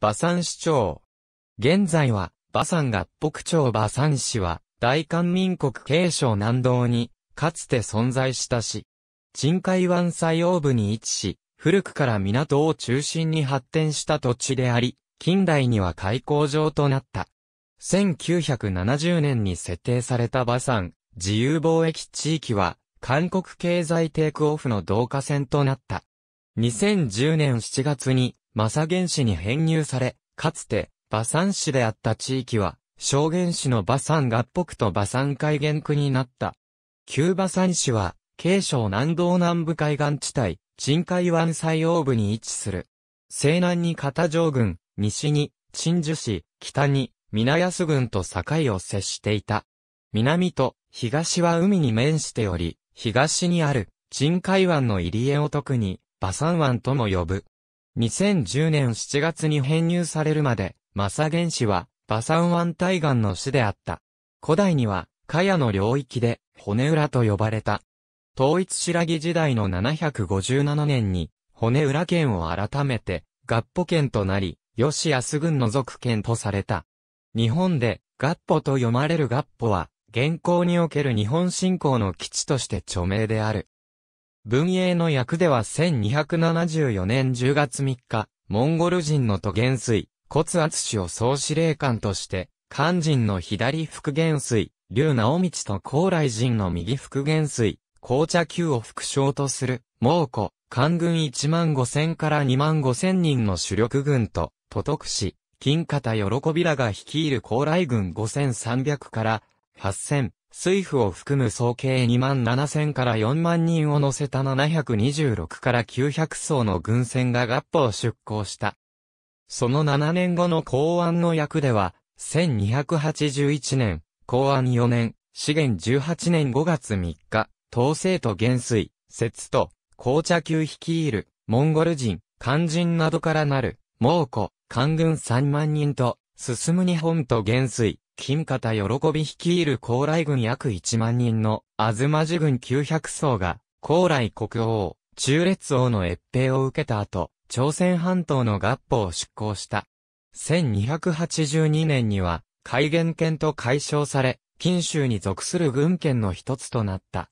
馬山市長。現在は、馬山合北町馬山市は、大韓民国慶省南道に、かつて存在したし、鎮海湾西央部に位置し、古くから港を中心に発展した土地であり、近代には開港場となった。1970年に設定された馬山、自由貿易地域は、韓国経済テイクオフの導火線となった。2010年7月に、マサ原氏に編入され、かつて、馬山市であった地域は、小原氏の馬山合北と馬山海原区になった。旧馬山市は、京省南道南部海岸地帯、鎮海湾西央部に位置する。西南に片城郡、西に、鎮守市、北に、皆安郡と境を接していた。南と東は海に面しており、東にある、鎮海湾の入り江を特に、馬山湾とも呼ぶ。2010年7月に編入されるまで、マサ原氏は、バサンン対岸の市であった。古代には、カヤの領域で、骨裏と呼ばれた。統一白木時代の757年に、骨裏県を改めて、合歩県となり、吉安郡の属県とされた。日本で、合歩と読まれる合歩は、現行における日本信仰の基地として著名である。文英の役では1274年10月3日、モンゴル人の都元帥、骨厚氏を総司令官として、漢人の左副元帥、竜直道と高麗人の右副元帥、紅茶球を副将とする、猛虎、官軍1万5千から2万5千人の主力軍と、都督氏、金方喜びらが率いる高麗軍5300から8000、水夫を含む総計2万7000から4万人を乗せた726から900艘の軍船が合法出港した。その7年後の公安の役では、1281年、公安4年、資源18年5月3日、東西と元水、節と、紅茶級率いる、モンゴル人、漢人などからなる、蒙古、官軍3万人と、進む日本と元水、金方喜び率いる高麗軍約1万人の、東じ軍900層が、高麗国王、中列王の越兵を受けた後、朝鮮半島の合法を出港した。1282年には、海原県と解消され、金州に属する軍県の一つとなった。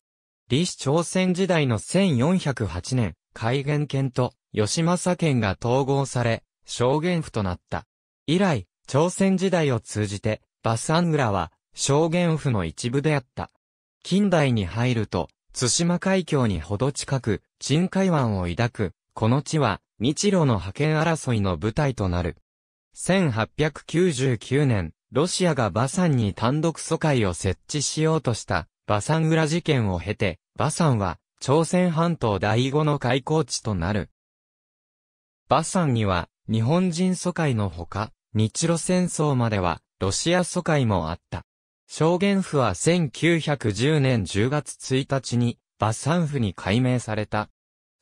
李氏朝鮮時代の1408年、海原県と吉政県が統合され、証言府となった。以来、朝鮮時代を通じて、バサン浦は、証言府の一部であった。近代に入ると、津島海峡にほど近く、鎮海湾を抱く、この地は、日露の覇権争いの舞台となる。1899年、ロシアがバサンに単独疎開を設置しようとした、バサン浦事件を経て、バサンは、朝鮮半島第五の開港地となる。バサンには、日本人疎開のほか、日露戦争までは、ロシア疎開もあった。証言府は1910年10月1日に、バサン府に改名された。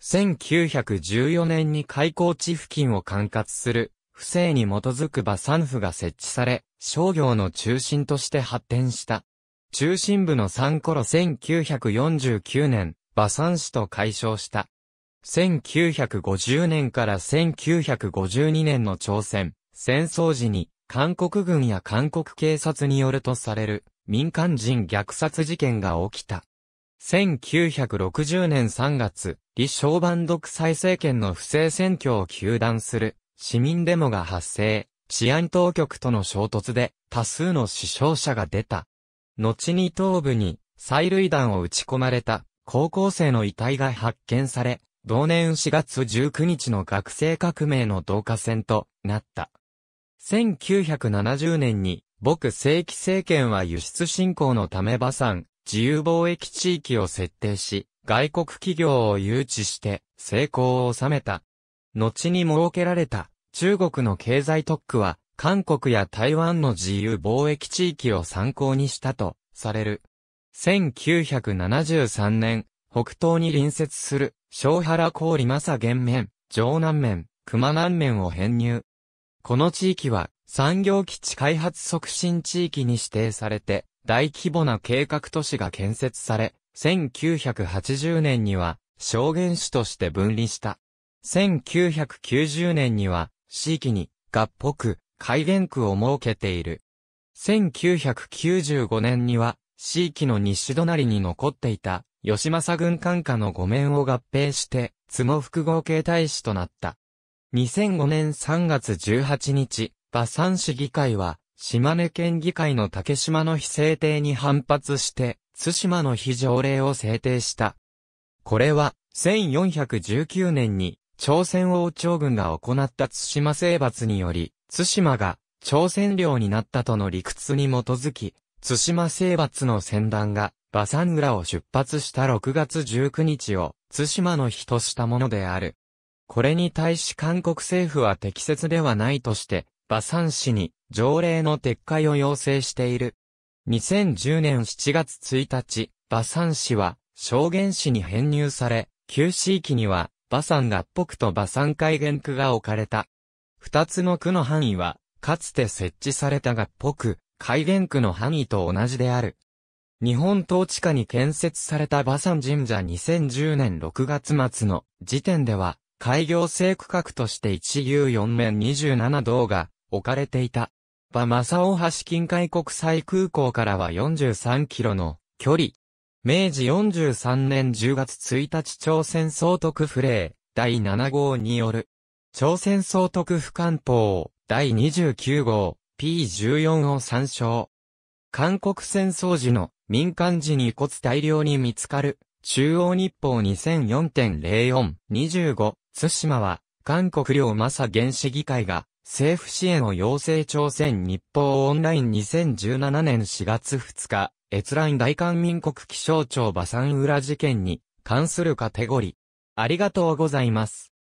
1914年に開港地付近を管轄する、不正に基づくバサン府が設置され、商業の中心として発展した。中心部の3頃1949年、バサン市と解消した。1950年から1952年の朝鮮、戦争時に韓国軍や韓国警察によるとされる民間人虐殺事件が起きた。1960年3月、李承晩独裁政権の不正選挙を求断する市民デモが発生、治安当局との衝突で多数の死傷者が出た。後に頭部に催涙弾を撃ち込まれた高校生の遺体が発見され、同年4月19日の学生革命の導火線となった。1970年に、僕正規政権は輸出振興のため馬産、自由貿易地域を設定し、外国企業を誘致して成功を収めた。後に設けられた中国の経済特区は、韓国や台湾の自由貿易地域を参考にしたとされる。1973年、北東に隣接する、小原郡正原面、城南面、熊南面を編入。この地域は産業基地開発促進地域に指定されて大規模な計画都市が建設され、1980年には証言種として分離した。1990年には地域に合北改元原区を設けている。1995年には地域の西隣に残っていた吉政軍管下の御面を合併して、津も複合形態市となった。2005年3月18日、馬山市議会は、島根県議会の竹島の非制定に反発して、津島の非条例を制定した。これは、1419年に、朝鮮王朝軍が行った津島征伐により、津島が朝鮮領になったとの理屈に基づき、津島征伐の戦団が、馬山浦を出発した6月19日を、津島の日としたものである。これに対し韓国政府は適切ではないとして、馬山市に条例の撤回を要請している。2010年7月1日、馬山市は証言市に編入され、旧市域には馬産合北と馬山海原区が置かれた。二つの区の範囲は、かつて設置された合北、海原区の範囲と同じである。日本統治下に建設された馬山神社2010年6月末の時点では、開業制区画として一流四面27道が置かれていた。馬正大橋近海国際空港からは43キロの距離。明治43年10月1日朝鮮総督府令第7号による朝鮮総督府官報第29号 P14 を参照。韓国戦争時の民間時に遺骨大量に見つかる。中央日報2004.0425津島は、韓国領マサ原子議会が、政府支援を要請朝鮮日報オンライン2017年4月2日、閲覧大韓民国気象庁馬山裏事件に関するカテゴリー。ありがとうございます。